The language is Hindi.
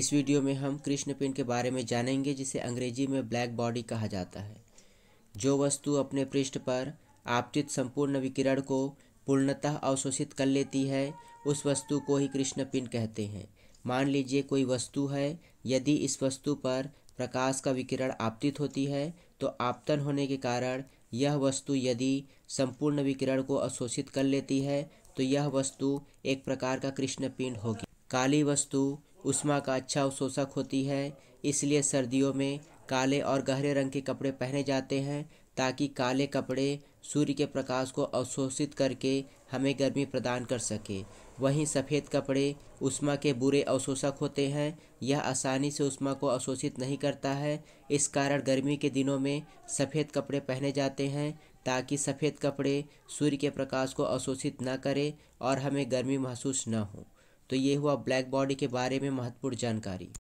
इस वीडियो में हम कृष्ण पिंड के बारे में जानेंगे जिसे अंग्रेजी में ब्लैक बॉडी कहा जाता है जो वस्तु अपने पृष्ठ पर आपतित संपूर्ण विकिरण को पूर्णतः अवशोषित कर लेती है उस वस्तु को ही कृष्ण पिंड कहते हैं मान लीजिए कोई वस्तु है यदि इस वस्तु पर प्रकाश का विकिरण आपतित होती है तो आपतन होने के कारण यह वस्तु यदि संपूर्ण विकिरण को अवशोषित कर लेती है तो यह वस्तु एक प्रकार का कृष्ण पिंड होगी काली वस्तु उष्मा का अच्छा अवशोषक होती है इसलिए सर्दियों में काले और गहरे रंग के कपड़े पहने जाते हैं ताकि काले कपड़े सूर्य के प्रकाश को अवशोषित करके हमें गर्मी प्रदान कर सके वहीं सफ़ेद कपड़े उष्मा के बुरे अवशोषक होते हैं यह आसानी से उष्मा को अवशोषित नहीं करता है इस कारण गर्मी के दिनों में सफ़ेद कपड़े पहने जाते हैं ताकि सफ़ेद कपड़े सूर्य के प्रकाश को अवशोषित न करें और हमें गर्मी महसूस न हो तो ये हुआ ब्लैक बॉडी के बारे में महत्वपूर्ण जानकारी